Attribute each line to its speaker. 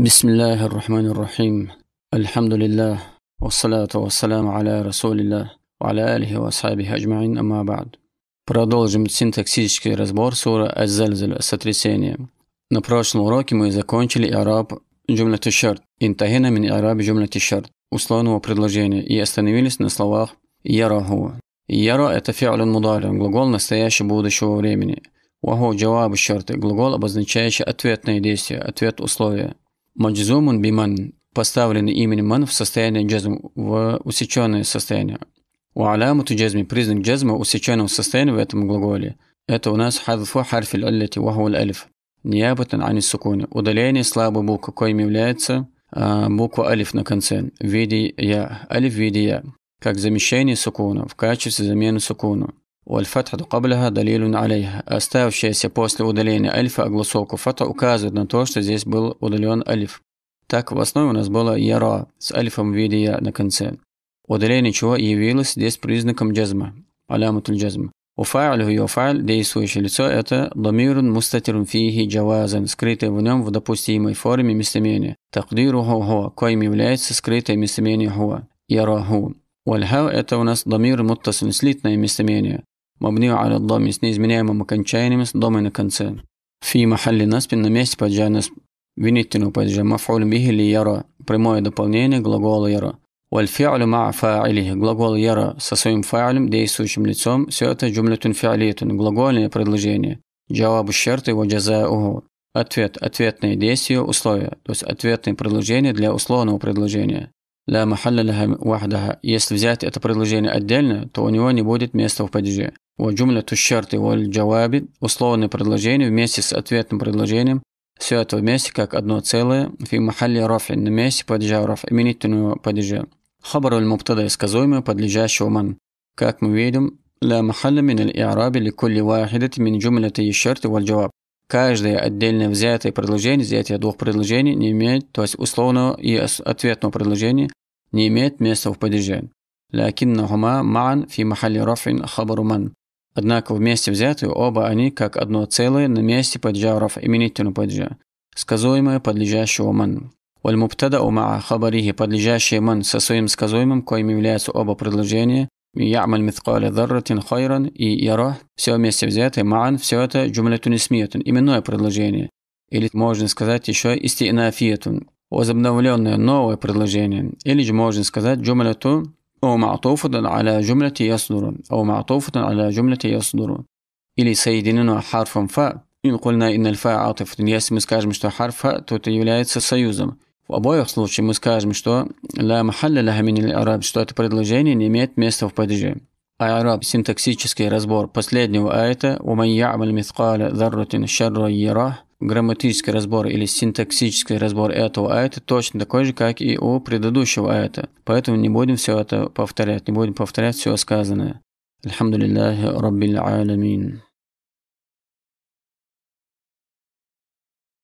Speaker 1: بسم الله الرحمن الرحيم الحمد لله والصلاة والسلام على رسول الله وعلى آله وأصحابه أجمعين أما بعد Продолжим синтаксический разбор суры «Аззальзаль» «Сотрясение». На прошлом уроке мы закончили араб джумля тишарт, интагина мин араб джумля тишарт, условного предложения, и остановились на словах «яраху». «Яра» – это фиален мударин, глагол настоящего будущего времени. «Ваху» – джаваб шарты, глагол, обозначающий ответное действие, ответ условия маджзумун биман поставленный именем ман в состояние джазм, в усеченное состояние. У алямуту джазми признак джазма усеченного состояния в этом глаголе. Это у нас хадфу харфиль аллати вахуал алиф. Ниябатан ани сукуни. Удаление слабой буквы, коим является а, буква алиф на конце. В виде я. Алиф в виде я. Как замещение сукуна в качестве замены сукуну. والفتحة قبلها далилюн алейха. Оставшаяся после удаления алифа огласовку фата указывает на то, что здесь был удален альф. Так в основе у нас было яра с альфом в виде я на конце. Удаление чего явилось здесь признаком джазма, алямутуль джазма. Уфа'алю и уфа'аль, действующее лицо, это ламирун мустатирун фихи джавазан, скрытое в нем в допустимой форме местоимения. Тахдиру хо, коим является скрытое местоимение хуа, яраху. Вальхау – это у нас дамир муттасин, слитное местоимение мабнию аля доми с неизменяемым окончанием с домой на конце. Фи махалли наспин на месте паджа насп. Винитину паджа мафуль бихи ли яра. Прямое дополнение глагола яра. والفعل مع فاعله глагол яра со своим фа'илем, действующим лицом, все это джумлятун фиалитун, глагольное предложение. Джавабу шерты ва джазауху. Ответ – ответное действие, условие, то есть ответное предложение для условного предложения ля махалля вахдаха. Если взять это предложение отдельно, то у него не будет места в падеже. У джумля тушерты валь джаваби условное предложение вместе с ответным предложением все это вместе как одно целое фи махалли рафи на месте падежа раф именительного падежа. Хабар аль мубтада сказуемое подлежащего ман. Как мы видим, ля махалля мин аль иараби ли кулли вахидати мин джумляти и шерты валь джаваб. Каждое отдельно взятое предложение, взятие двух предложений не имеет, то есть условного и ответного предложения, не имеет места в падеже. Лякиннахума маан фи махали рафин хабару ман. Однако вместе взятые оба они как одно целое на месте падежа раф именительного падежа, сказуемое подлежащего ман. Вальмубтада ума хабарихи подлежащее ман со своим сказуемым, коим являются оба предложения, «Я'маль митхаля дарратин хайран» и «Яра» – все вместе взятые «Ма'ан» – все это джумлятун исмиятун, именное предложение. Или можно сказать еще «истинафиятун» возобновленное новое предложение. Или же можно сказать جملة о معطوفة على جملة يصدر о معطوفة على جملة يصدر или соединено حرفом фа. إن قلنا إن الفاء عاطفة. Если мы скажем, что حرف фа, то это является союзом. В обоих случаях мы скажем, что ла махалля لها من الإعراب, что это предложение не имеет места в падеже. А араб – синтаксический разбор последнего аята «Уман я'мал митқала зарратин шарра ярах» грамматический разбор или синтаксический разбор этого аята точно такой же, как и у предыдущего аята. Поэтому не будем все это повторять, не будем повторять все сказанное. Алхамдулиллахи Раббил Аламин.